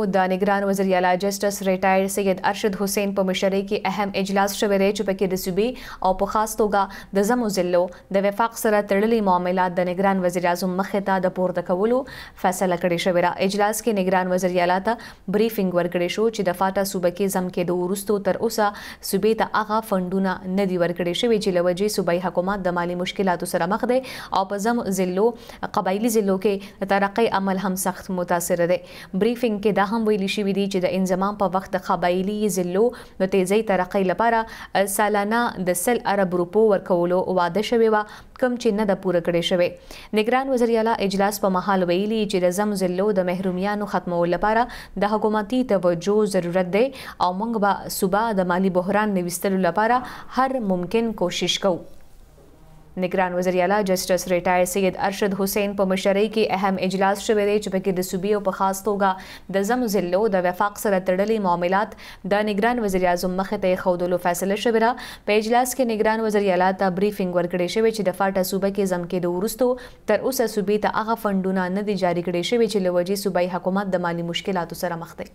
د نگران وزیر اعلی جسټس ریټایر سید ارشد حسین په مشرۍ کې اهم اجلاس شوی دی چې پکې د صوبې او په خاص توګه د زمو ضلعو د وفاق سره تړلې معاملات د نگران وزیر اعظم مخې ته د پورته کولو فیصله کړې شوې ده اجلاس کې نگران وزیر اعلی ته بریفینګ ورکړې شو چې د فاټا صوبې کې زم کې د ورستو تر اوسه صوبې ته هغه فندونه نه دي ورکړې شوی چې لوجې صوبې حکومت د مالی مشکلاتو سره مخ دی او په زمو ضلعو قبایلی ضلعو کې ترقې عمل هم سخت متاثر دی بریفینګ کې دا هم ویلي شوې دي چې د انضمام په وخت د قبایلی ضلعو د تیزی ترقۍ لپاره سالانه د سل عرب روپو ورکولو وعده شوې و کم چې نه د پوره کړې شوې نگران وزیر اعلی اجلاس په مهال ویلي چې د زم ضلعو د محرومیانو ختمولو لپاره د حکومتي توجه ضرورت دی او موږ به صوبا د مالی بحران نويستلو لپاره هر ممکن کوشش کوو نگران وزیر اعلی جسټس ریټایر سید ارشد حسین په مشرۍ کې اهم اجلاس شوه دی چې پکې د صوبې په خاص توګه د زم ضلعو د وفاق سره تړلې معاملات د نگران وزیر اعظم مخ ته خودلو فیصله شوه را په اجلاس کې نگران وزیر اعلی ته بریفینګ ورکړې شوې چې د فاټا صوبې کې زم کې د ورستو تر اوسه صوبې ته هغه فندونه نه دي جاری کړې شوې چې لوجي صوبې حکومت د مالی مشکلاتو سره مخ دی